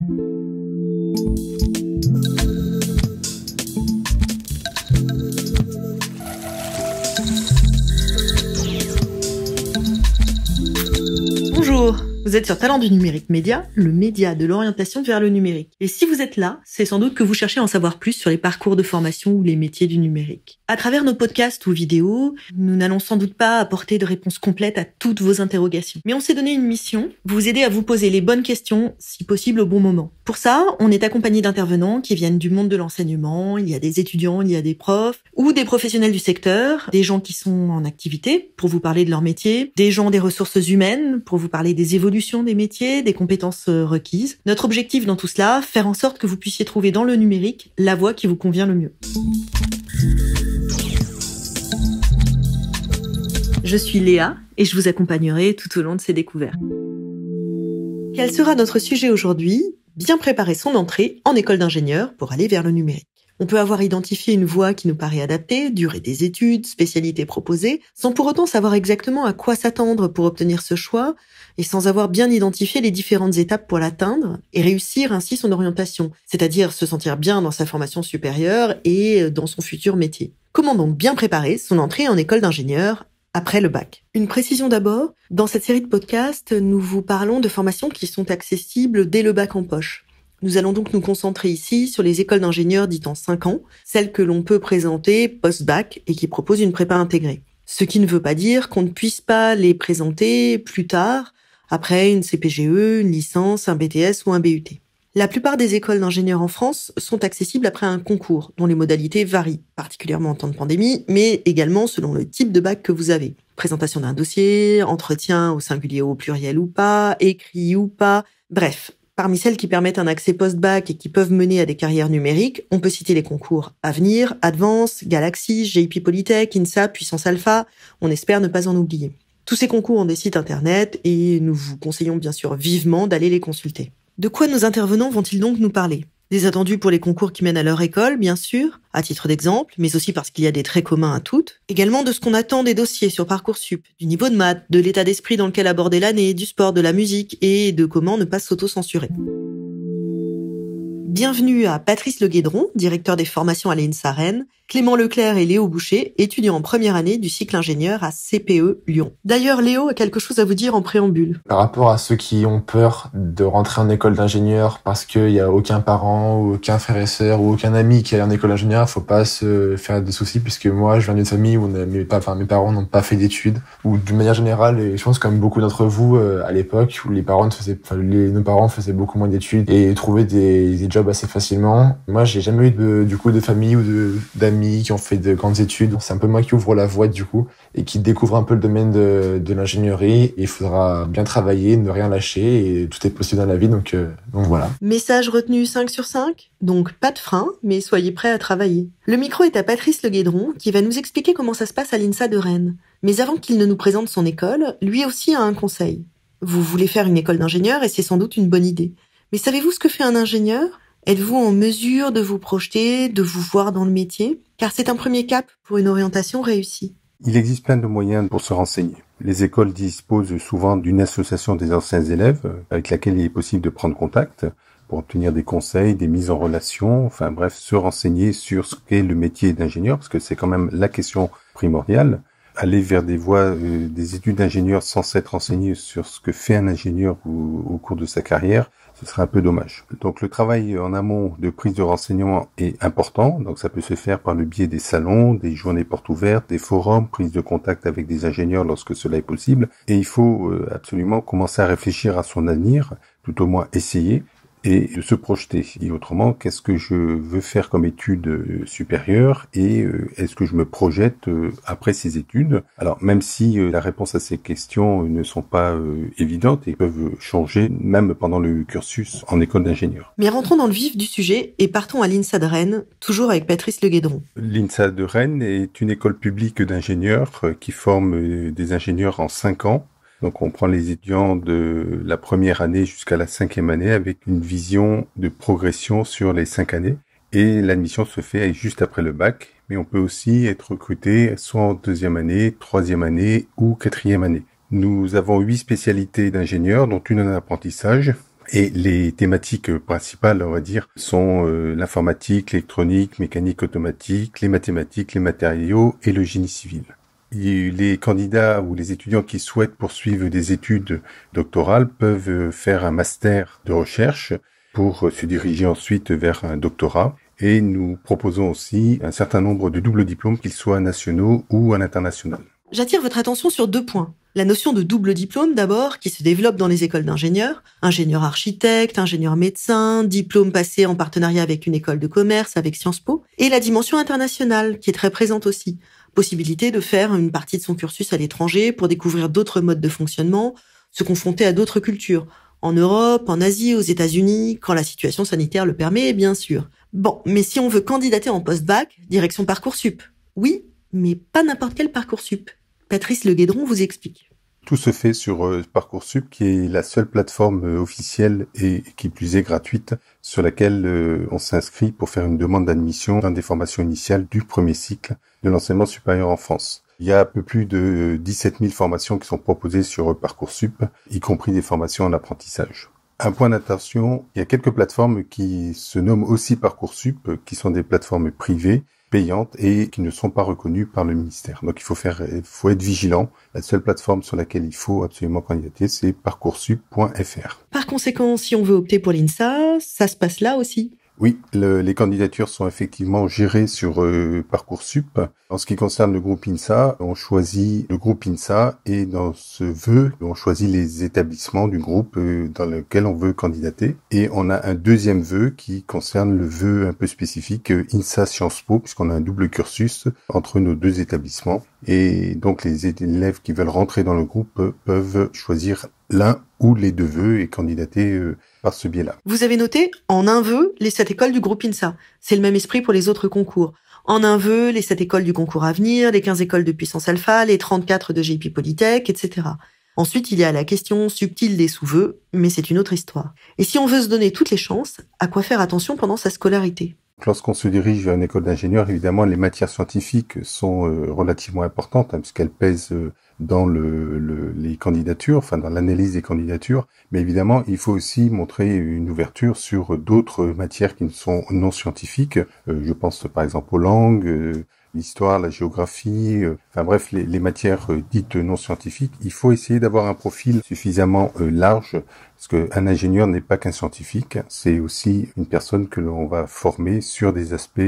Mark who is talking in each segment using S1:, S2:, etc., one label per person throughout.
S1: thank you Vous êtes sur Talent du numérique média, le média de l'orientation vers le numérique. Et si vous êtes là, c'est sans doute que vous cherchez à en savoir plus sur les parcours de formation ou les métiers du numérique. À travers nos podcasts ou vidéos, nous n'allons sans doute pas apporter de réponses complètes à toutes vos interrogations. Mais on s'est donné une mission, vous aider à vous poser les bonnes questions, si possible au bon moment. Pour ça, on est accompagné d'intervenants qui viennent du monde de l'enseignement, il y a des étudiants, il y a des profs, ou des professionnels du secteur, des gens qui sont en activité pour vous parler de leur métier, des gens des ressources humaines pour vous parler des évolutions des métiers, des compétences euh, requises. Notre objectif dans tout cela, faire en sorte que vous puissiez trouver dans le numérique la voie qui vous convient le mieux. Je suis Léa et je vous accompagnerai tout au long de ces découvertes. Quel sera notre sujet aujourd'hui Bien préparer son entrée en école d'ingénieur pour aller vers le numérique. On peut avoir identifié une voie qui nous paraît adaptée, durée des études, spécialité proposée, sans pour autant savoir exactement à quoi s'attendre pour obtenir ce choix, et sans avoir bien identifié les différentes étapes pour l'atteindre, et réussir ainsi son orientation, c'est-à-dire se sentir bien dans sa formation supérieure et euh, dans son futur métier. Comment donc bien préparer son entrée en école d'ingénieur après le bac. Une précision d'abord, dans cette série de podcasts, nous vous parlons de formations qui sont accessibles dès le bac en poche. Nous allons donc nous concentrer ici sur les écoles d'ingénieurs dites en 5 ans, celles que l'on peut présenter post-bac et qui proposent une prépa intégrée. Ce qui ne veut pas dire qu'on ne puisse pas les présenter plus tard, après une CPGE, une licence, un BTS ou un BUT. La plupart des écoles d'ingénieurs en France sont accessibles après un concours dont les modalités varient, particulièrement en temps de pandémie, mais également selon le type de bac que vous avez. Présentation d'un dossier, entretien au singulier ou au pluriel ou pas, écrit ou pas, bref, Parmi celles qui permettent un accès post-bac et qui peuvent mener à des carrières numériques, on peut citer les concours Avenir, Advance, Galaxy, GIP Polytech, INSA, Puissance Alpha. On espère ne pas en oublier. Tous ces concours ont des sites internet et nous vous conseillons bien sûr vivement d'aller les consulter. De quoi nos intervenants vont-ils donc nous parler des attendus pour les concours qui mènent à leur école, bien sûr, à titre d'exemple, mais aussi parce qu'il y a des traits communs à toutes, également de ce qu'on attend des dossiers sur Parcoursup, du niveau de maths, de l'état d'esprit dans lequel aborder l'année, du sport, de la musique et de comment ne pas s'auto-censurer. Bienvenue à Patrice Le Guédron, directeur des formations à l'INSA Clément Leclerc et Léo Boucher, étudiants en première année du cycle ingénieur à CPE Lyon. D'ailleurs, Léo a quelque chose à vous dire en préambule. Par
S2: rapport à ceux qui ont peur de rentrer en école d'ingénieur parce qu'il n'y a aucun parent ou aucun frère et sœur ou aucun ami qui est en école d'ingénieur, faut pas se faire de soucis puisque moi, je viens d'une famille où mes, parents n'ont pas fait d'études ou d'une manière générale, et je pense comme beaucoup d'entre vous euh, à l'époque où les parents faisaient, nos parents faisaient beaucoup moins d'études et trouvaient des, des assez facilement. Moi, j'ai jamais eu de, du coup de famille ou d'amis qui ont fait de grandes études. C'est un peu moi qui ouvre la voie du coup et qui découvre un peu le domaine de, de l'ingénierie. Il faudra bien travailler, ne rien lâcher et tout est possible dans la vie. Donc, euh, donc voilà.
S1: Message retenu 5 sur 5. Donc pas de frein, mais soyez prêts à travailler. Le micro est à Patrice Le Guédron qui va nous expliquer comment ça se passe à l'INSA de Rennes. Mais avant qu'il ne nous présente son école, lui aussi a un conseil. Vous voulez faire une école d'ingénieur et c'est sans doute une bonne idée. Mais savez-vous ce que fait un ingénieur Êtes-vous en mesure de vous projeter, de vous voir dans le métier Car c'est un premier cap pour une orientation réussie.
S3: Il existe plein de moyens pour se renseigner. Les écoles disposent souvent d'une association des anciens élèves avec laquelle il est possible de prendre contact pour obtenir des conseils, des mises en relation, enfin bref, se renseigner sur ce qu'est le métier d'ingénieur, parce que c'est quand même la question primordiale. Aller vers des voies, euh, des études d'ingénieur sans s'être renseigné sur ce que fait un ingénieur au cours de sa carrière, ce serait un peu dommage. Donc le travail en amont de prise de renseignement est important, donc ça peut se faire par le biais des salons, des journées portes ouvertes, des forums, prise de contact avec des ingénieurs lorsque cela est possible, et il faut euh, absolument commencer à réfléchir à son avenir, tout au moins essayer, et se projeter. Et autrement, qu'est-ce que je veux faire comme étude euh, supérieure, et euh, est-ce que je me projette euh, après ces études Alors, même si la réponse à ces questions ne sont pas évidentes et peuvent changer même pendant le cursus en école d'ingénieur.
S1: Mais rentrons dans le vif du sujet et partons à l'INSA de Rennes, toujours avec Patrice Le Guédron.
S3: L'INSA de Rennes est une école publique d'ingénieurs qui forme des ingénieurs en 5 ans donc on prend les étudiants de la première année jusqu'à la cinquième année avec une vision de progression sur les cinq années. Et l'admission se fait juste après le bac, mais on peut aussi être recruté soit en deuxième année, troisième année ou quatrième année. Nous avons huit spécialités d'ingénieurs, dont une en apprentissage, et les thématiques principales, on va dire, sont euh, l'informatique, l'électronique, mécanique automatique, les mathématiques, les matériaux et le génie civil les candidats ou les étudiants qui souhaitent poursuivre des études doctorales peuvent euh, faire un master de recherche pour euh, se diriger ensuite vers un doctorat. Et nous proposons aussi un certain nombre de doubles diplômes, qu'ils soient nationaux ou à l'international.
S1: J'attire votre attention sur deux points. La notion de double diplôme d'abord, qui se développe dans les écoles d'ingénieurs, ingénieur architecte, ingénieur médecin, diplôme passé en partenariat avec une école de commerce, avec Sciences Po, et la dimension internationale, qui est très présente aussi, possibilité de faire une partie de son cursus à l'étranger pour découvrir d'autres modes de fonctionnement, se confronter à d'autres cultures, en Europe, en Asie, aux États-Unis, quand la situation sanitaire le permet, bien sûr. Bon, mais si on veut candidater en post-bac, direction Parcoursup. Oui, mais pas n'importe quel Parcoursup. Patrice Le Guédron vous explique.
S3: Tout se fait sur euh, Parcoursup, qui est la seule plateforme euh, officielle et qui plus est gratuite sur laquelle euh, on s'inscrit pour faire une demande d'admission dans des formations initiales du premier cycle de l'enseignement supérieur en France. Il y a un peu plus de 17 000 formations qui sont proposées sur Parcoursup, y compris des formations en apprentissage. Un point d'attention, il y a quelques plateformes qui se nomment aussi Parcoursup, qui sont des plateformes privées, payantes et qui ne sont pas reconnues par le ministère. Donc il faut faire, il faut être vigilant. La seule plateforme sur laquelle il faut absolument candidater, c'est parcoursup.fr.
S1: Par conséquent, si on veut opter pour l'INSA, ça se passe là aussi.
S3: Oui, les candidatures sont effectivement gérées sur euh, Parcoursup. En ce qui concerne le groupe INSA, on choisit le groupe INSA et dans ce vœu, on choisit les établissements du groupe euh, dans lequel on veut candidater. Et on a un deuxième vœu qui concerne le vœu un peu spécifique euh, INSA Sciences Po, puisqu'on a un double cursus entre nos deux établissements. Et donc les élèves qui veulent rentrer dans le groupe peuvent choisir l'un ou les deux vœux et candidater ce biais-là.
S1: Vous avez noté, en un vœu, les sept écoles du groupe INSA. C'est le même esprit pour les autres concours. En un vœu, les sept écoles du concours à venir, les 15 écoles de puissance alpha, les 34 de JP Polytech, etc. Ensuite, il y a la question subtile des sous-vœux, mais c'est une autre histoire. Et si on veut se donner toutes les chances, à quoi faire attention pendant sa scolarité
S3: Lorsqu'on se dirige vers une école d'ingénieur, évidemment, les matières scientifiques sont euh, relativement importantes, parce hein, puisqu'elles pèsent euh, dans le, les candidatures, enfin dans l'analyse des candidatures, mais évidemment il faut aussi montrer une ouverture sur d'autres matières qui ne sont non scientifiques. Euh, je pense par exemple aux langues, euh, l'histoire, la géographie, euh, enfin bref les, les matières dites non scientifiques. Il faut essayer d'avoir un profil suffisamment large parce qu'un ingénieur n'est pas qu'un scientifique, c'est aussi une personne que l'on va former sur des aspects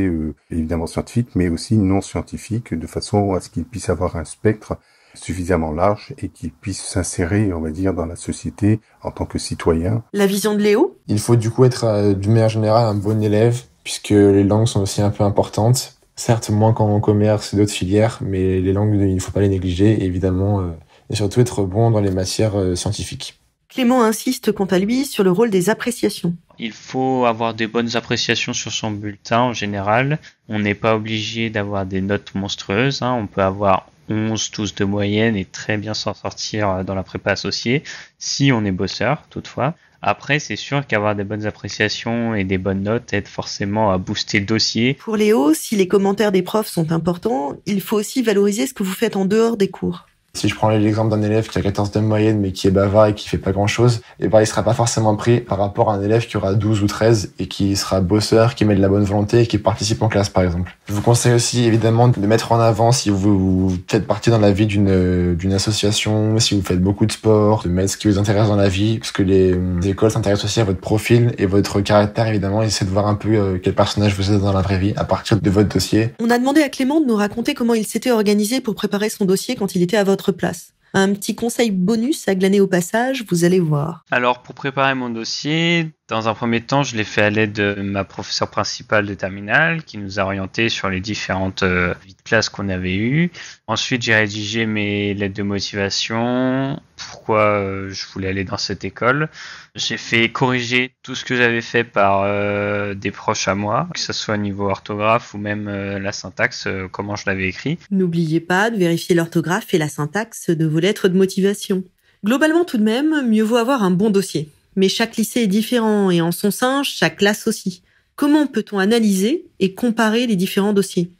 S3: évidemment scientifiques, mais aussi non scientifiques, de façon à ce qu'il puisse avoir un spectre suffisamment large et qu'il puisse s'insérer, on va dire, dans la société en tant que citoyen.
S1: La vision de Léo
S3: Il faut du coup être, du euh, d'une manière générale, un bon élève,
S2: puisque les langues sont aussi un peu importantes. Certes, moins qu'en commerce et d'autres filières, mais les langues, il ne faut pas les négliger, évidemment, euh, et surtout être bon dans les matières euh, scientifiques.
S1: Clément insiste quant à lui sur le rôle des appréciations.
S4: Il faut avoir des bonnes appréciations sur son bulletin en général. On n'est pas obligé d'avoir des notes monstrueuses. Hein. On peut avoir 11, 12 de moyenne et très bien s'en sortir euh, dans la prépa associée, si on est bosseur toutefois. Après, c'est sûr qu'avoir des bonnes appréciations et des bonnes notes aide forcément à booster le dossier.
S1: Pour Léo, si les commentaires des profs sont importants, il faut aussi valoriser ce que vous faites en dehors des cours.
S2: Si je prends l'exemple d'un élève qui a 14 de moyenne mais qui est bavard et qui fait pas grand chose, et eh ben, il sera pas forcément pris par rapport à un élève qui aura 12 ou 13 et qui sera bosseur, qui met de la bonne volonté et qui participe en classe par exemple. Je vous conseille aussi évidemment de mettre en avant si vous, faites partie dans la vie d'une, d'une association, si vous faites beaucoup de sport, de mettre ce qui vous intéresse dans la vie, parce que les, écoles s'intéressent aussi à votre profil et votre caractère évidemment, Essayez de voir un peu euh, quel personnage vous êtes dans la vraie vie à partir de votre dossier.
S1: On a demandé à Clément de nous raconter comment il s'était organisé pour préparer son dossier quand il était à votre notre place un petit conseil bonus à glaner au passage, vous allez voir.
S4: Alors, pour préparer mon dossier, dans un premier temps, je l'ai fait à l'aide de ma professeure principale de terminale qui nous a orientés sur les différentes euh, de classes qu'on avait eues. Ensuite, j'ai rédigé mes lettres de motivation, pourquoi euh, je voulais aller dans cette école. J'ai fait corriger tout ce que j'avais fait par euh, des proches à moi, que ce soit au niveau orthographe ou même la syntaxe, comment je l'avais écrit.
S1: N'oubliez pas de vérifier l'orthographe et la syntaxe de vos lettres de motivation. Globalement tout de même, mieux vaut avoir un bon dossier. Mais chaque lycée est différent et en son sein, chaque classe aussi. Comment peut-on analyser et comparer les différents dossiers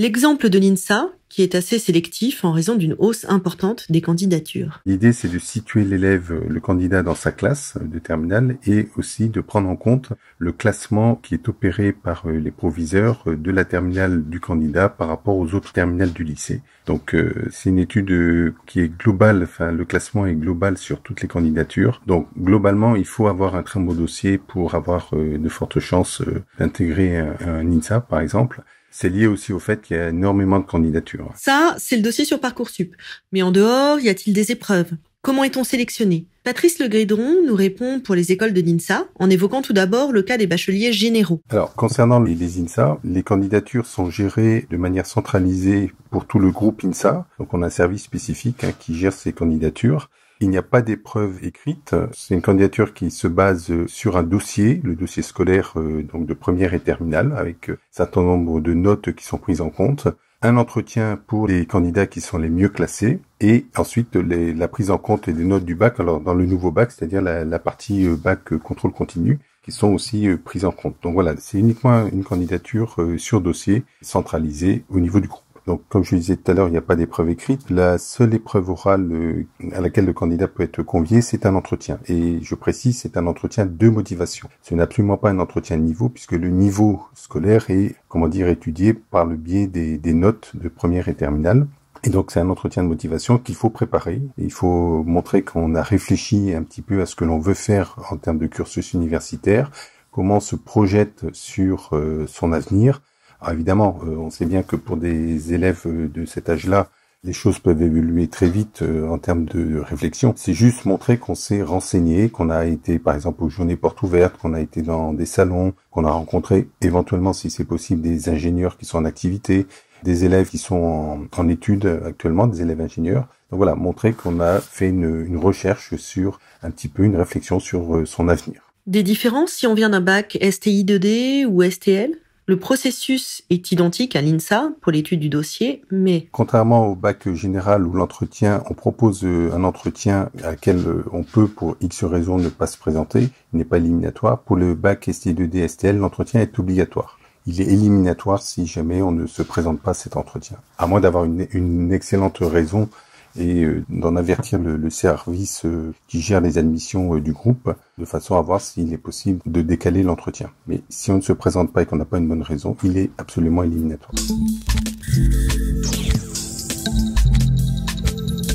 S1: L'exemple de l'INSA, qui est assez sélectif en raison d'une hausse importante des candidatures.
S3: L'idée, c'est de situer l'élève, le candidat dans sa classe de terminale et aussi de prendre en compte le classement qui est opéré par euh, les proviseurs euh, de la terminale du candidat par rapport aux autres terminales du lycée. Donc, euh, c'est une étude qui est globale, enfin, le classement est global sur toutes les candidatures. Donc, globalement, il faut avoir un très beau dossier pour avoir de fortes chances d'intégrer un INSA, par exemple. C'est lié aussi au fait qu'il y a énormément de candidatures. Ça,
S1: c'est le dossier sur Parcoursup. Mais en dehors, y a-t-il des épreuves Comment est-on sélectionné Patrice Legrédron nous répond pour les écoles de l'INSA en évoquant tout d'abord le cas des bacheliers généraux.
S3: Alors, concernant les, INSA, les candidatures sont gérées de manière centralisée pour tout le groupe INSA. Donc, on a un service spécifique hein, qui gère ces candidatures. Il n'y a pas d'épreuve écrite. C'est une candidature qui se base sur un dossier, le dossier scolaire euh, donc de première et terminale, avec euh, un certain nombre de notes qui sont prises en compte. Un entretien pour les candidats qui sont les mieux classés et ensuite la prise en compte des notes du bac, alors dans le nouveau bac, c'est-à-dire la, la partie euh, bac contrôle continu, qui sont aussi prises en compte. Donc voilà, c'est uniquement une candidature sur dossier centralisée au niveau du groupe. Donc, comme je disais tout à l'heure, il n'y a pas d'épreuve écrite. La seule épreuve orale euh, à laquelle le candidat peut être convié, c'est un entretien. Et je précise, c'est un entretien de motivation. Ce n'est absolument pas un entretien de niveau, puisque le niveau scolaire est, comment dire, étudié par le biais des, des notes de première et terminale. Et donc c'est un entretien de motivation qu'il faut préparer. Il faut montrer qu'on a réfléchi un petit peu à ce que l'on veut faire en termes de cursus universitaire, comment on se projette sur euh, son avenir, alors ah, évidemment, euh, on sait bien que pour des élèves euh, de cet âge-là, les choses peuvent évoluer très vite euh, en termes de réflexion. C'est juste montrer qu'on s'est renseigné, qu'on a été par exemple aux journées portes ouvertes, qu'on a été dans des salons, qu'on a rencontré éventuellement, si c'est possible, des ingénieurs qui sont en activité, des élèves qui sont en, en études actuellement, des élèves ingénieurs. Donc voilà, montrer qu'on a fait une, une recherche sur un petit peu une réflexion sur son avenir.
S1: Des différences si on vient d'un bac STI 2D ou STL le processus est identique à l'INSA pour l'étude du dossier, mais...
S3: Contrairement au bac général où l'entretien, on propose euh, un entretien à quel euh, on peut pour X raison ne pas se présenter, il n'est pas éliminatoire. Pour le bac ST2D, STL, l'entretien est obligatoire. Il est éliminatoire si jamais on ne se présente pas cet entretien. À moins d'avoir une, une excellente raison et euh, d'en avertir le, service euh, qui gère les admissions euh, du groupe de façon à voir s'il est possible de décaler l'entretien. Mais si on ne se présente pas et qu'on n'a pas une bonne raison, il est absolument éliminatoire.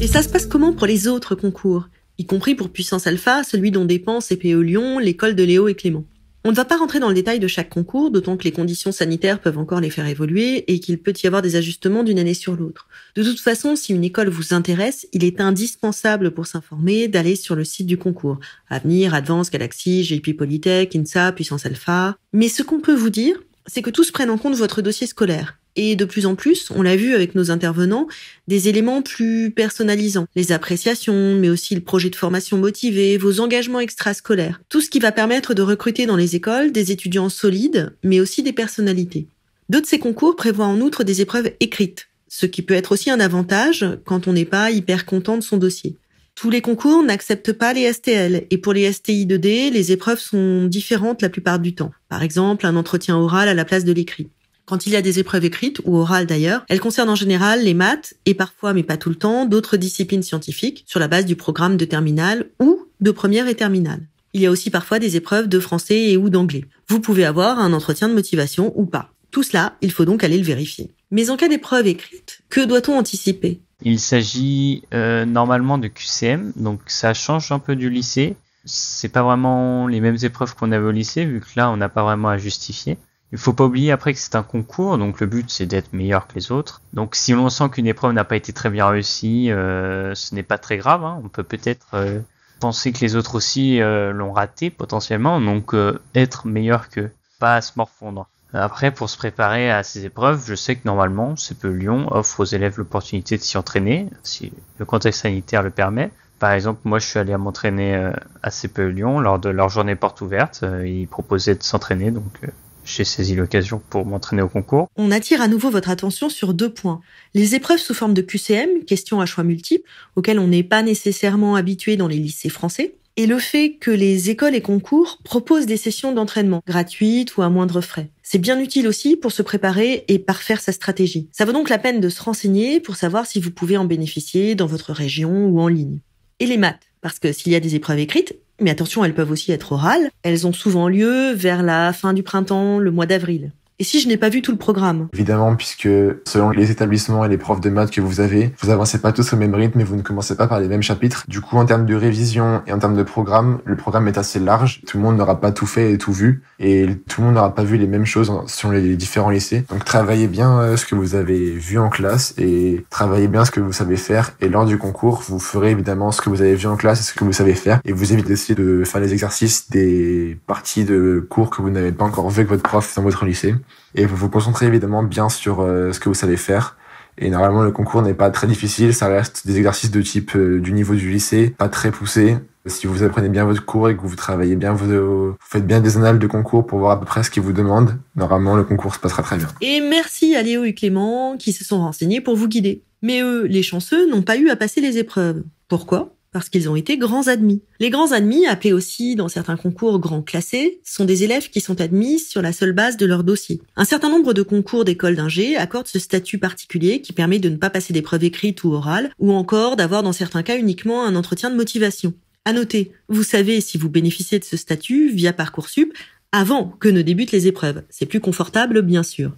S1: Et ça se passe comment pour les autres concours, y compris pour Puissance Alpha, celui dont dépend CPE Lyon, l'école de Léo et Clément on ne va pas rentrer dans le détail de chaque concours, d'autant que les conditions sanitaires peuvent encore les faire évoluer et qu'il peut y avoir des ajustements d'une année sur l'autre. De toute façon, si une école vous intéresse, il est indispensable pour s'informer d'aller sur le site du concours. Avenir, Advance, Galaxy, J.P. Polytech, INSA, Puissance Alpha. Mais ce qu'on peut vous dire, c'est que tous prennent en compte votre dossier scolaire et de plus en plus, on l'a vu avec nos intervenants, des éléments plus personnalisants, les appréciations, mais aussi le projet de formation motivé, vos engagements extrascolaires, tout ce qui va permettre de recruter dans les écoles des étudiants solides, mais aussi des personnalités. D'autres de ces concours prévoient en outre des épreuves écrites, ce qui peut être aussi un avantage quand on n'est pas hyper content de son dossier. Tous les concours n'acceptent pas les STL et pour les STI 2D, les épreuves sont différentes la plupart du temps. Par exemple, un entretien oral à la place de l'écrit. Quand il y a des épreuves écrites ou orales d'ailleurs, elles concernent en général les maths et parfois, mais pas tout le temps, d'autres disciplines scientifiques sur la base du programme de terminale ou de première et terminale. Il y a aussi parfois des épreuves de français et ou d'anglais. Vous pouvez avoir un entretien de motivation ou pas. Tout cela, il faut donc aller le vérifier. Mais en cas d'épreuve écrite, que doit-on anticiper
S4: Il s'agit euh, normalement de QCM, donc ça change un peu du lycée. C'est pas vraiment les mêmes épreuves qu'on avait au lycée, vu que là, on n'a pas vraiment à justifier. Il faut pas oublier après que c'est un concours, donc le but c'est d'être meilleur que les autres. Donc si l'on sent qu'une épreuve n'a pas été très bien réussie, euh, ce n'est pas très grave. Hein. On peut peut-être euh, penser que les autres aussi euh, l'ont raté potentiellement, donc être meilleur que, pas à se morfondre. Après, pour se préparer à ces épreuves, je sais que normalement, CPE Lyon offre aux élèves l'opportunité de s'y entraîner, si le contexte sanitaire le permet. Par exemple, moi, je suis allé m'entraîner à CPE Lyon lors de leur journée porte ouverte. Ils proposaient de s'entraîner, donc j'ai saisi l'occasion pour m'entraîner au concours.
S1: On attire à nouveau votre attention sur deux points. Les épreuves sous forme de QCM, questions à choix multiples, auxquelles on n'est pas nécessairement habitué dans les lycées français, et le fait que les écoles et concours proposent des sessions d'entraînement gratuites ou à moindre frais. C'est bien utile aussi pour se préparer et parfaire sa stratégie. Ça vaut donc la peine de se renseigner pour savoir si vous pouvez en bénéficier dans votre région ou en ligne. Et les maths, parce que s'il y a des épreuves écrites, mais attention, elles peuvent aussi être orales. Elles ont souvent lieu vers la fin du printemps, le mois d'avril et si je n'ai pas vu tout le programme
S2: Évidemment, puisque selon les établissements et les profs de maths que vous avez, vous avancez pas tous au même rythme et vous ne commencez pas par les mêmes chapitres. Du coup, en termes de révision et en termes de programme, le programme est assez large. Tout le monde n'aura pas tout fait et tout vu, et tout le monde n'aura pas vu les mêmes choses sur les différents lycées. Donc travaillez bien euh, ce que vous avez vu en classe et travaillez bien ce que vous savez faire. Et lors du concours, vous ferez évidemment ce que vous avez vu en classe et ce que vous savez faire, et vous évitez aussi de faire les exercices des parties de cours que vous n'avez pas encore vu avec votre prof dans votre lycée. Et vous vous concentrez évidemment bien sur euh, ce que vous savez faire. Et normalement, le concours n'est pas très difficile. Ça reste des exercices de type euh, du niveau du lycée, pas très poussés. Si vous apprenez bien votre cours et que vous travaillez bien, vous, faites bien des annales de concours pour voir à peu près ce qu'ils vous demandent, normalement le concours se passera très bien.
S1: Et merci à Léo et Clément qui se sont renseignés pour vous guider. Mais eux, les chanceux, n'ont pas eu à passer les épreuves. Pourquoi parce qu'ils ont été grands admis. Les grands admis, appelés aussi dans certains concours grands classés, sont des élèves qui sont admis sur la seule base de leur dossier. Un certain nombre de concours d'école d'ingé accordent ce statut particulier qui permet de ne pas passer d'épreuves écrites ou orales, ou encore d'avoir dans certains cas uniquement un entretien de motivation. À noter, vous savez si vous bénéficiez de ce statut via Parcoursup avant que ne débutent les épreuves. C'est plus confortable, bien sûr.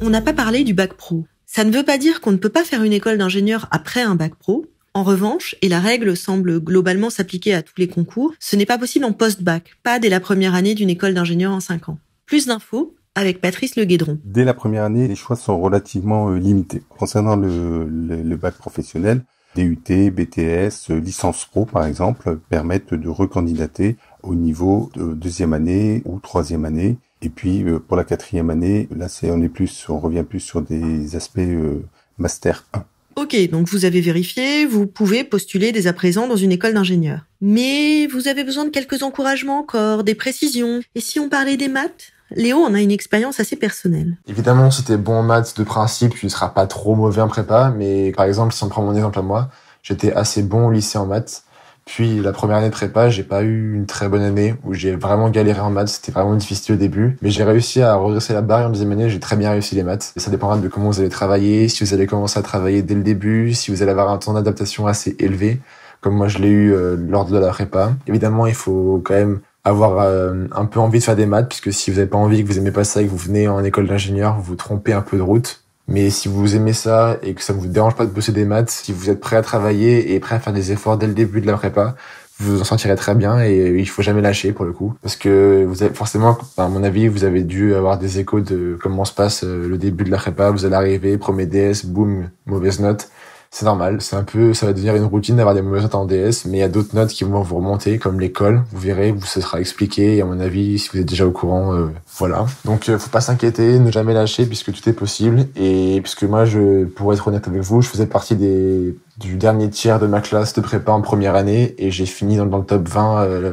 S1: On n'a pas parlé du bac pro. Ça ne veut pas dire qu'on ne peut pas faire une école d'ingénieur après un bac pro. En revanche, et la règle semble globalement s'appliquer à tous les concours, ce n'est pas possible en post-bac, pas dès la première année d'une école d'ingénieur en 5 ans. Plus d'infos avec Patrice Le Guédron.
S3: Dès la première année, les choix sont relativement euh, limités. Concernant le, bac professionnel, DUT, BTS, licence pro par exemple, permettent de recandidater au niveau de deuxième année ou troisième année et puis euh, pour la quatrième année, là c'est on est plus, on revient plus sur des aspects euh, master 1.
S1: Ok, donc vous avez vérifié, vous pouvez postuler dès à présent dans une école d'ingénieur. Mais vous avez besoin de quelques encouragements encore, des précisions. Et si on parlait des maths Léo en a une expérience assez personnelle. Évidemment,
S2: si t'es bon en maths de principe, tu ne seras pas trop mauvais en prépa, mais par exemple, si on prend mon exemple à moi, j'étais assez bon au lycée en maths. Puis la première année de prépa, j'ai pas eu une très bonne année où j'ai vraiment galéré en maths. C'était vraiment difficile au début, mais j'ai réussi à redresser la barre. Et en deuxième année, j'ai très bien réussi les maths. Et ça dépendra de comment vous allez travailler, si vous allez commencer à travailler dès le début, si vous allez avoir un temps d'adaptation assez élevé, comme moi je l'ai eu euh, lors de la prépa. Évidemment, il faut quand même avoir euh, un peu envie de faire des maths, puisque si vous n'avez pas envie, que vous aimez pas ça et que vous venez en école d'ingénieur, vous vous trompez un peu de route. Mais si vous aimez ça et que ça ne vous dérange pas de bosser des maths, si vous êtes prêt à travailler et prêt à faire des efforts dès le début de la prépa, vous en sentirez très bien et il faut jamais lâcher pour le coup parce que vous avez forcément à mon avis vous avez dû avoir des échos de comment se passe euh, le début de la prépa vous allez arriver premier DS boum mauvaise note c'est normal, c'est un peu, ça va devenir une routine d'avoir des mauvaises notes en DS, mais il y a d'autres notes qui vont vous remonter, comme l'école, vous verrez, vous ce sera expliqué, et à mon avis, si vous êtes déjà au courant, euh, voilà. Donc euh, faut pas s'inquiéter, ne jamais lâcher, puisque tout est possible, et puisque moi, je, pour être honnête avec vous, je faisais partie des, du dernier tiers de ma classe de prépa en première année, et j'ai fini dans, le top 20 euh,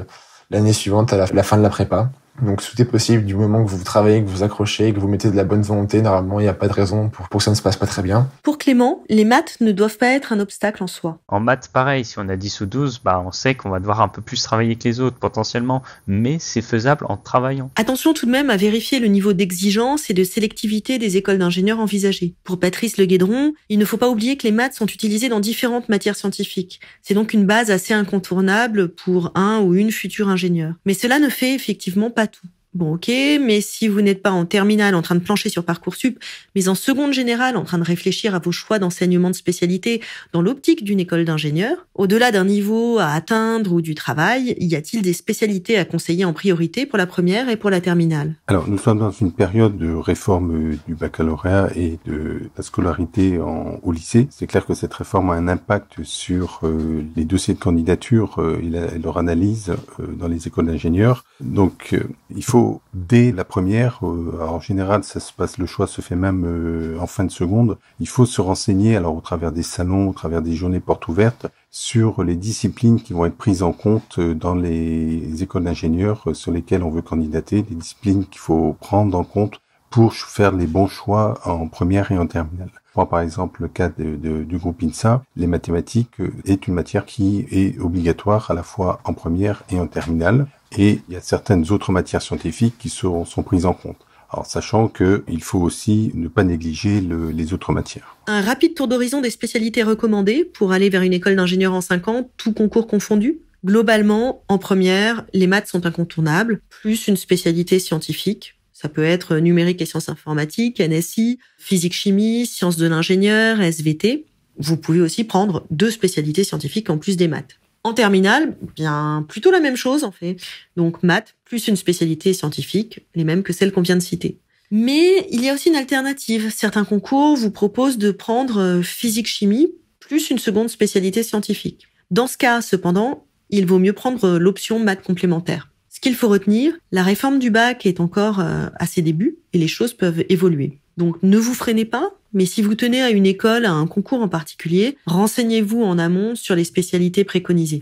S2: l'année suivante à la fin de la prépa. Donc tout est possible du moment que vous travaillez, que vous accrochez, que vous mettez de la bonne volonté. Normalement, il n'y a pas de raison pour, que ça ne se passe pas très bien.
S1: Pour Clément, les maths ne doivent pas être un obstacle en soi.
S4: En maths, pareil, si on a 10 ou 12, bah, on sait qu'on va devoir un peu plus travailler que les autres potentiellement, mais c'est faisable en travaillant.
S1: Attention tout de même à vérifier le niveau d'exigence et de sélectivité des écoles d'ingénieurs envisagées. Pour Patrice Le Guédron, il ne faut pas oublier que les maths sont utilisées dans différentes matières scientifiques. C'est donc une base assez incontournable pour un ou une future ingénieur. Mais cela ne fait effectivement pas tout. Bon, ok, mais si vous n'êtes pas en terminale en train de plancher sur Parcoursup, mais en seconde générale en train de réfléchir à vos choix d'enseignement de spécialité dans l'optique d'une école d'ingénieur, au-delà d'un niveau à atteindre ou du travail, y a-t-il des spécialités à conseiller en priorité pour la première et pour la terminale
S3: Alors, nous sommes dans une période de réforme euh, du baccalauréat et de la scolarité en, au lycée. C'est clair que cette réforme a un impact sur euh, les dossiers de candidature euh, et, leur analyse dans les écoles d'ingénieurs. Donc, il faut dès la première, euh, en général ça se passe, le choix se fait même euh, en fin de seconde, il faut se renseigner alors au travers des salons, au travers des journées portes ouvertes sur les disciplines qui vont être prises en compte euh, dans les écoles d'ingénieurs sur lesquelles on veut candidater, les disciplines qu'il faut prendre en compte pour faire les bons choix en première et en terminale. Prends par exemple le cas du groupe INSA, les mathématiques est une matière qui est obligatoire à la fois en première et en terminale et il y a certaines autres matières scientifiques qui sont prises en compte. Alors, sachant qu'il faut aussi ne pas négliger les autres matières.
S1: Un rapide tour d'horizon des spécialités recommandées pour aller vers une école d'ingénieur en 5 ans, tout concours confondu Globalement, en première, les maths sont incontournables, plus une spécialité scientifique. Ça peut être numérique et sciences informatiques, NSI, physique-chimie, sciences de l'ingénieur, SVT. Vous pouvez aussi prendre deux spécialités scientifiques en plus des maths. En terminale, bien plutôt la même chose en fait. Donc maths plus une spécialité scientifique, les mêmes que celles qu'on vient de citer. Mais il y a aussi une alternative. Certains concours vous proposent de prendre euh, physique-chimie plus une seconde spécialité scientifique. Dans ce cas, cependant, il vaut mieux prendre euh, l'option maths complémentaire. Ce qu'il faut retenir, la réforme du bac est encore euh, à ses débuts et les choses peuvent évoluer. Donc ne vous freinez pas, mais si vous tenez à une école, à un concours en particulier, renseignez-vous en amont sur les spécialités préconisées.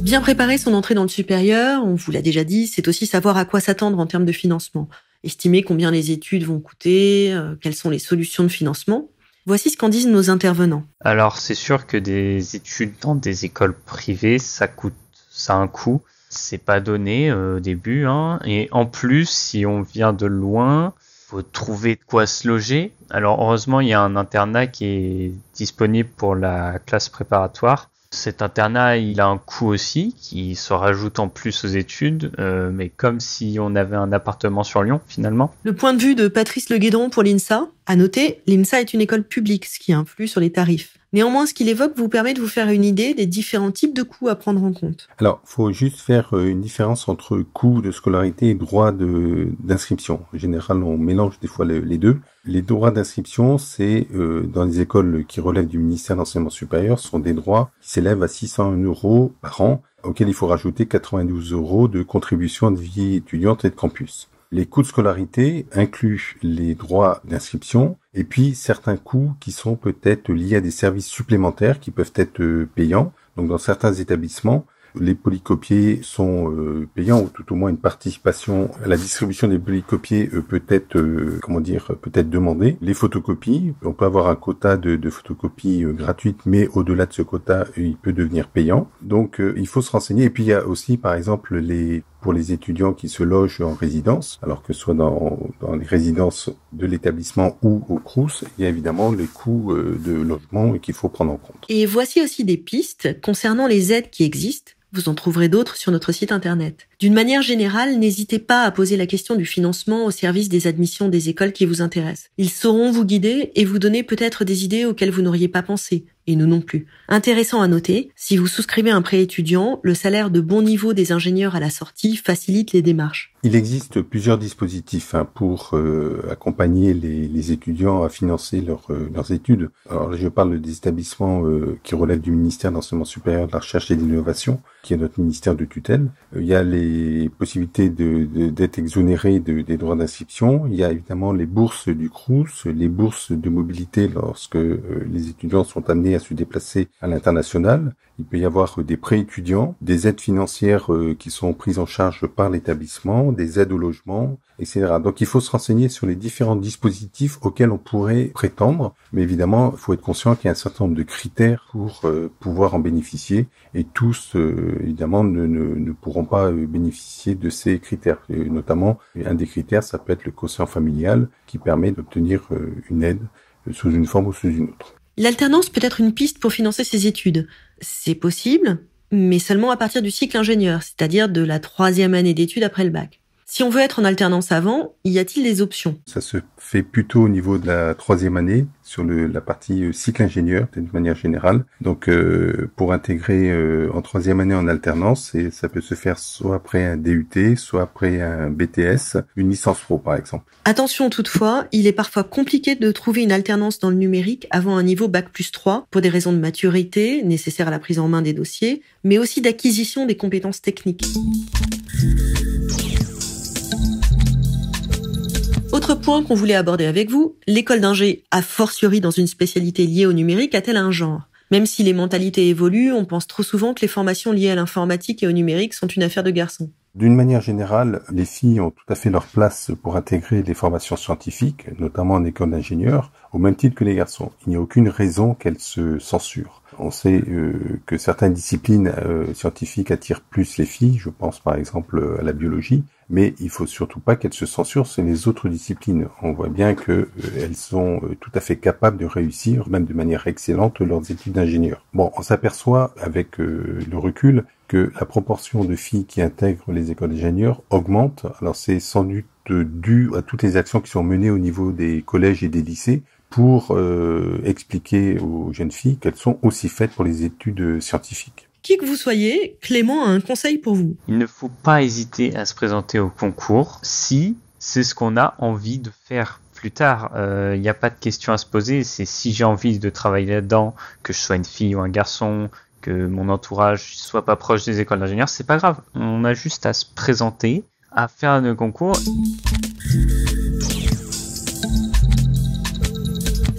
S1: Bien préparer son entrée dans le supérieur, on vous l'a déjà dit, c'est aussi savoir à quoi s'attendre en termes de financement. Estimer combien les études vont coûter, euh, quelles sont les solutions de financement. Voici ce qu'en disent nos intervenants.
S4: Alors c'est sûr que des études dans des écoles privées, ça coûte, ça a un coût c'est pas donné euh, au début. Hein. Et en plus, si on vient de loin, faut trouver de quoi se loger. Alors heureusement, il y a un internat qui est disponible pour la classe préparatoire. Cet internat, il a un coût aussi qui se rajoute en plus aux études, euh, mais comme si on avait un appartement sur Lyon finalement.
S1: Le point de vue de Patrice Le Guédron pour l'INSA à noter, l'IMSA est une école publique, ce qui influe sur les tarifs. Néanmoins, ce qu'il évoque vous permet de vous faire une idée des différents types de coûts à prendre en compte.
S3: Alors, il faut juste faire euh, une différence entre coûts de scolarité et droits d'inscription. En général, on mélange des fois les, deux. Les droits d'inscription, c'est euh, dans les écoles qui relèvent du ministère de l'enseignement supérieur, sont des droits qui s'élèvent à 601 euros par an, auxquels il faut rajouter 92 euros de contribution de vie étudiante et de campus. Les coûts de scolarité incluent les droits d'inscription et puis certains coûts qui sont peut-être liés à des services supplémentaires qui peuvent être euh, payants. Donc dans certains établissements, les polycopiers sont euh, payants ou tout au moins une participation à la distribution des polycopiers euh, peut être comment dire peut être demandée. Les photocopies, on peut avoir un quota de, de photocopies gratuites, mais au-delà de ce quota, il peut devenir payant. Donc il faut se renseigner. Et puis il y a aussi par exemple les pour les étudiants qui se logent en résidence, alors que ce soit dans, les résidences de l'établissement ou au CRUS, eh il y a évidemment les coûts euh, de logement qu'il faut prendre en compte.
S1: Et voici aussi des pistes concernant les aides qui existent vous en trouverez d'autres sur notre site internet. D'une manière générale, n'hésitez pas à poser la question du financement au service des admissions des écoles qui vous intéressent. Ils sauront vous guider et vous donner peut-être des idées auxquelles vous n'auriez pas pensé, et nous non plus. Intéressant à noter, si vous souscrivez un prêt étudiant, le salaire de bon niveau des ingénieurs à la sortie facilite les démarches. Il
S3: existe plusieurs dispositifs hein, pour euh, accompagner les, étudiants à financer euh, leurs études. Alors je parle des établissements euh, qui relèvent du ministère de supérieur, de la recherche et de l'innovation qui est notre ministère de tutelle. Euh, il y a les possibilités d'être de, exonéré des droits d'inscription. Il y a évidemment les bourses du CRUS, les bourses de mobilité lorsque euh, les étudiants sont amenés à se déplacer à l'international. Il peut y avoir des prêts étudiants, des aides financières euh, qui sont prises en charge par l'établissement, des aides au logement, etc. Donc il faut se renseigner sur les différents dispositifs auxquels on pourrait prétendre, mais évidemment, il faut être conscient qu'il y a un certain nombre de critères pour euh, pouvoir en bénéficier, et tous, euh, évidemment, ne, pourront pas bénéficier de ces critères. notamment, un des critères, ça peut être le quotient familial, qui permet d'obtenir une aide sous une forme ou sous une autre.
S1: L'alternance peut être une piste pour financer ses études. C'est possible, mais seulement à partir du cycle ingénieur, c'est-à-dire de la troisième année d'études après le bac. Si on veut être en alternance avant, y a-t-il des options
S3: Ça se fait plutôt au niveau de la troisième année, sur la partie euh, cycle ingénieur, d'une manière générale. Donc, euh, pour intégrer euh, en troisième année en alternance, et ça peut se faire soit après un DUT, soit après un BTS, une licence pro par exemple.
S1: Attention toutefois, il est parfois compliqué de trouver une alternance dans le numérique avant un niveau Bac plus 3, pour des raisons de maturité nécessaires à la prise en main des dossiers, mais aussi d'acquisition des compétences techniques. Autre point qu'on voulait aborder avec vous, l'école d'ingé, a fortiori dans une spécialité liée au numérique, a-t-elle un genre Même si les mentalités évoluent, on pense trop souvent que les formations liées à l'informatique et au numérique sont une affaire de garçons.
S3: D'une manière générale, les filles ont tout à fait leur place pour intégrer des formations scientifiques, notamment en école d'ingénieur, au même titre que les garçons. Il n'y a aucune raison qu'elles se censurent. On sait euh, que certaines disciplines euh, scientifiques attirent plus les filles, je pense par exemple à la biologie, mais il faut surtout pas qu'elles se censurent sur les autres disciplines. On voit bien qu'elles euh, sont euh, tout à fait capables de réussir, même de manière excellente, leurs études d'ingénieur. Bon, on s'aperçoit avec euh, le recul que la proportion de filles qui intègrent les écoles d'ingénieurs augmente. Alors c'est sans doute dû à toutes les actions qui sont menées au niveau des collèges et des lycées pour expliquer aux jeunes filles qu'elles sont aussi faites pour les études scientifiques.
S1: Qui que vous soyez, Clément a un conseil pour vous.
S4: Il ne faut pas hésiter à se présenter au concours si c'est ce qu'on a envie de faire plus tard. Il euh, n'y a pas de question à se poser. C'est si j'ai envie de travailler là-dedans, que je sois une fille ou un garçon, que mon entourage soit pas proche des écoles d'ingénieurs, c'est pas grave. On a juste à se présenter, à faire un
S1: concours.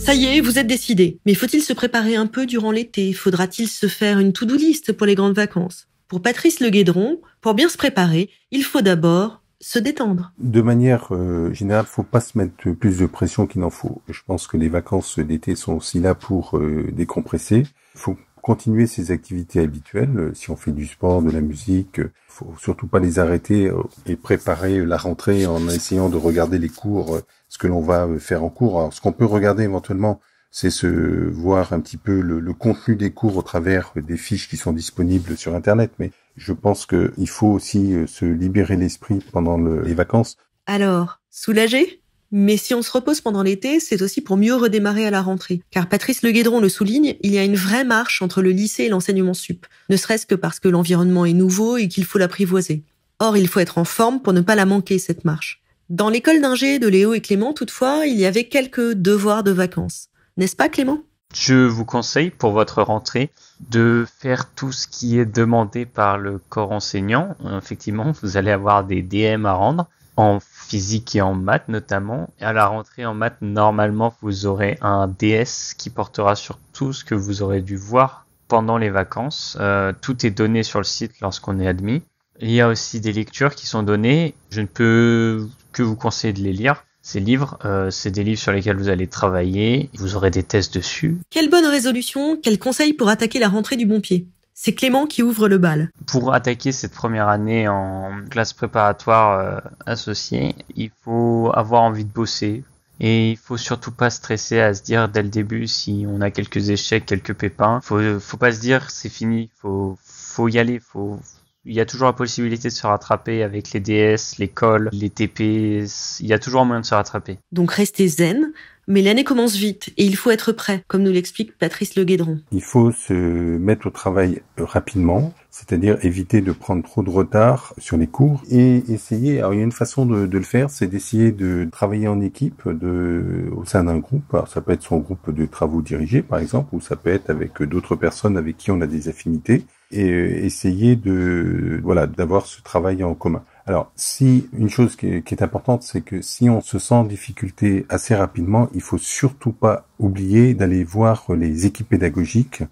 S1: Ça y est, vous êtes décidé. Mais faut-il se préparer un peu durant l'été Faudra-t-il se faire une to-do list pour les grandes vacances Pour Patrice Le Guédron, pour bien se préparer, il faut d'abord se détendre.
S3: De manière il euh, générale, faut pas se mettre plus de pression qu'il n'en faut. Je pense que les vacances d'été sont aussi là pour décompresser. Euh, décompresser. Faut continuer ses activités habituelles. Euh, si on fait du sport, de la musique, faut surtout pas les arrêter et préparer la rentrée en essayant de regarder les cours ce que l'on va faire en cours. Alors, ce qu'on peut regarder éventuellement, c'est se voir un petit peu le, contenu des cours au travers des fiches qui sont disponibles sur Internet. Mais je pense qu'il faut aussi euh, se libérer l'esprit pendant les vacances.
S1: Alors, soulagé mais si on se repose pendant l'été, c'est aussi pour mieux redémarrer à la rentrée. Car Patrice Le Guédron le souligne, il y a une vraie marche entre le lycée et l'enseignement sup, ne serait-ce que parce que l'environnement est nouveau et qu'il faut l'apprivoiser. Or, il faut être en forme pour ne pas la manquer, cette marche. Dans l'école d'ingé de Léo et Clément, toutefois, il y avait quelques devoirs de vacances. N'est-ce pas, Clément
S4: Je vous conseille pour votre rentrée de faire tout ce qui est demandé par le corps enseignant. Effectivement, vous allez avoir des DM à rendre en physique et en maths notamment. Et à la rentrée en maths, normalement, vous aurez un DS qui portera sur tout ce que vous aurez dû voir pendant les vacances. Euh, tout est donné sur le site lorsqu'on est admis. Il y a aussi des lectures qui sont données. Je ne peux que vous conseille de les lire. Ces livres, euh, c'est des livres sur lesquels vous allez travailler, vous aurez des tests dessus.
S1: Quelle bonne résolution, quel conseil pour attaquer la rentrée du bon pied c'est Clément qui ouvre le bal.
S4: Pour attaquer cette première année en classe préparatoire euh, associée, il faut avoir envie de bosser. Et il faut surtout pas stresser à se dire dès le début si on a quelques échecs, quelques pépins. Faut, faut pas se dire c'est fini. Faut, faut y aller. Faut, il y a toujours la possibilité de se rattraper avec les DS, les cols, les TP. Il y a toujours un moyen de se rattraper.
S1: Donc restez zen, mais l'année commence vite et il faut être prêt, comme nous l'explique Patrice Le Guédron.
S4: Il faut se
S3: mettre au
S4: travail euh, rapidement,
S3: c'est-à-dire éviter de prendre trop de retard sur les cours et essayer. Alors il y a une façon de, le faire, c'est d'essayer de travailler en équipe au sein d'un groupe. Alors, ça peut être son groupe de travaux dirigés par exemple, ou ça peut être avec d'autres personnes avec qui on a des affinités et euh, essayer de voilà d'avoir ce travail en commun. Alors, si une chose qui est, importante, c'est que si on se sent en difficulté assez rapidement, il faut surtout pas oublier d'aller voir les équipes pédagogiques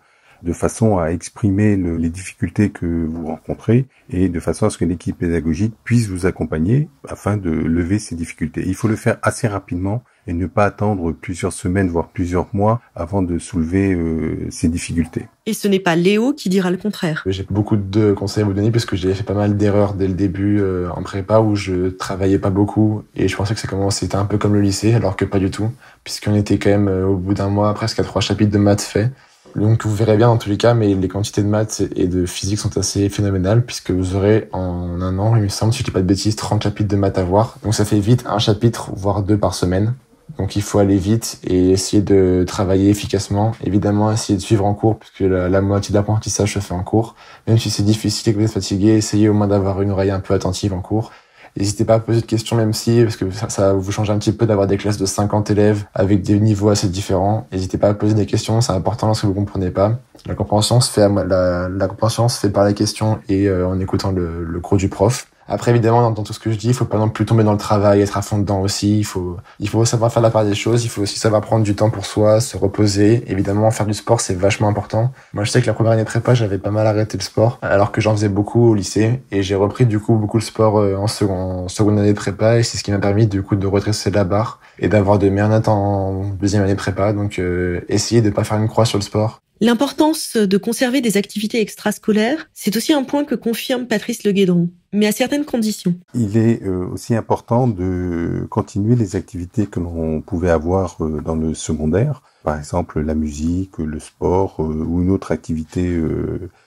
S3: de façon à exprimer les difficultés que vous rencontrez et de façon à ce que l'équipe pédagogique puisse vous accompagner afin de lever ces difficultés. Il faut le faire assez rapidement et ne pas attendre plusieurs semaines, voire plusieurs mois avant de soulever euh, ces difficultés.
S1: Et ce n'est pas Léo qui dira le contraire.
S2: J'ai beaucoup de conseils à vous donner parce que j'ai fait pas mal d'erreurs dès le début euh, en prépa où je travaillais pas beaucoup et je pensais que c'était un peu comme le lycée alors que pas du tout puisqu'on était quand même euh, au bout d'un mois presque à trois chapitres de maths faits donc vous verrez bien dans tous les cas, mais les quantités de maths et de physique sont assez phénoménales, puisque vous aurez en un an, il me semble, si je dis pas de bêtises, 30 chapitres de maths à voir. Donc ça fait vite un chapitre, voire deux par semaine. Donc il faut aller vite et essayer de travailler efficacement. Évidemment, essayer de suivre en cours, puisque la, moitié d'apprentissage se fait en cours. Même si c'est difficile et que vous êtes fatigué, essayez au moins d'avoir une oreille un peu attentive en cours. N'hésitez pas à poser de questions même si, parce que ça, ça vous change un petit peu d'avoir des classes de 50 élèves avec des niveaux assez différents. N'hésitez pas à poser des questions, c'est important lorsque vous comprenez pas. La compréhension se fait, la, compréhension se fait par la question et euh, en écoutant le, le cours du prof. Après, évidemment, dans, tout ce que je dis, il faut pas non plus tomber dans le travail, être à fond dedans aussi. Il faut, il faut savoir faire la part des choses. Il faut aussi savoir prendre du temps pour soi, se reposer. Évidemment, faire du sport, c'est vachement important. Moi, je sais que la première année de prépa, j'avais pas mal arrêté le sport, alors que j'en faisais beaucoup au lycée. Et j'ai repris, du coup, beaucoup le sport euh, en, second, seconde année de prépa. Et c'est ce qui m'a permis, du coup, de redresser la barre et d'avoir de meilleures notes en deuxième année de prépa. Donc, euh, essayer de pas faire une croix sur le sport
S1: L'importance de conserver des activités extrascolaires, c'est aussi un point que confirme Patrice Le Guédron, mais à certaines conditions.
S3: Il est euh, aussi important de continuer les activités que l'on pouvait avoir euh, dans le secondaire, par exemple la musique, le sport euh, ou une autre activité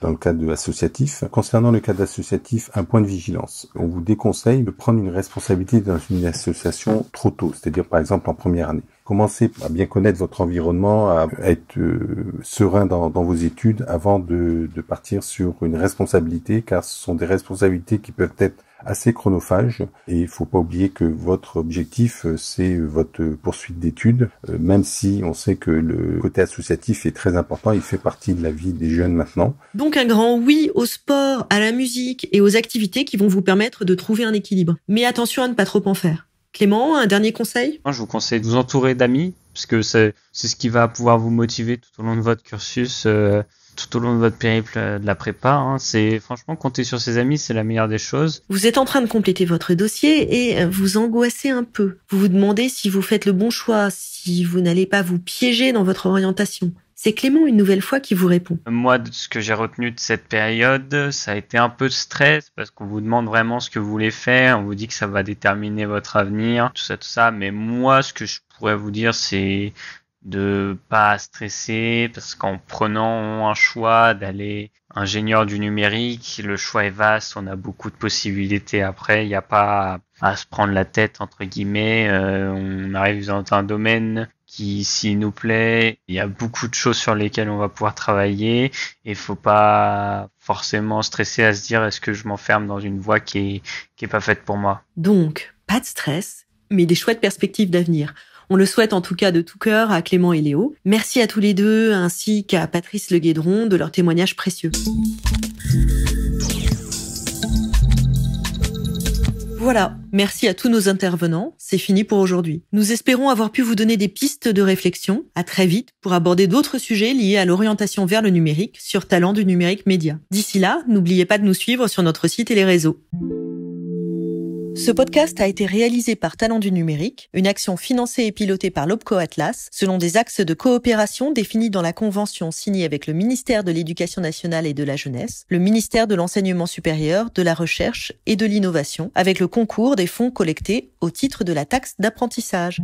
S3: dans le cadre associatif. Concernant le cadre associatif, un point de vigilance. On vous déconseille de prendre une responsabilité dans une association trop tôt, c'est-à-dire par exemple en première année. Commencez à bien connaître votre environnement, à être euh, serein dans, vos études avant de, partir sur une responsabilité, car ce sont des responsabilités qui peuvent être assez chronophages. Et il faut pas oublier que votre objectif, euh, c'est votre poursuite d'études, euh, même si on sait que le côté associatif est très important, il fait partie de la vie des jeunes maintenant.
S1: Donc un grand oui au sport, à la musique et aux activités qui vont vous permettre de trouver un équilibre. Mais attention à ne pas trop en faire. Clément, un dernier conseil
S4: Moi, je vous conseille de vous entourer d'amis, parce que c'est ce qui va pouvoir vous motiver tout au long de votre cursus. Euh, tout au long de votre périple euh, de la prépa. Hein, c'est franchement compter sur ses amis, c'est la meilleure des choses.
S1: Vous êtes en train de compléter votre dossier et euh, vous angoissez un peu. Vous vous demandez si vous faites le bon choix, si vous n'allez pas vous piéger dans votre orientation. C'est Clément une nouvelle fois qui vous répond.
S4: Moi, ce que j'ai retenu de cette période, ça a été un peu de stress parce qu'on vous demande vraiment ce que vous voulez faire, on vous dit que ça va déterminer votre avenir, tout ça, tout ça. Mais moi, ce que je pourrais vous dire, c'est de pas stresser parce qu'en prenant un choix d'aller ingénieur du numérique, le choix est vaste, on a beaucoup de possibilités après, il n'y a pas à se prendre la tête entre guillemets, euh, on arrive dans un domaine qui s'il nous plaît, il y a beaucoup de choses sur lesquelles on va pouvoir travailler et faut pas forcément stresser à se dire est-ce que je m'enferme dans une voie qui est qui est pas faite pour moi.
S1: Donc, pas de stress, mais des chouettes perspectives d'avenir. On le souhaite en tout cas de tout cœur à Clément et Léo. Merci à tous les deux ainsi qu'à Patrice Le Guédron de leurs témoignages précieux. Voilà, merci à tous nos intervenants, c'est fini pour aujourd'hui. Nous espérons avoir pu vous donner des pistes de réflexion. À très vite pour aborder d'autres sujets liés à l'orientation vers le numérique sur Talent du numérique média. D'ici là, n'oubliez pas de nous suivre sur notre site et les réseaux. Ce podcast a été réalisé par Talent du numérique, une action financée et pilotée par l'OPCO Atlas, selon des axes de coopération définis dans la convention signée avec le ministère de l'Éducation nationale et de la jeunesse, le ministère de l'enseignement supérieur, de la recherche et de l'innovation, avec le concours des fonds collectés au titre de la taxe d'apprentissage.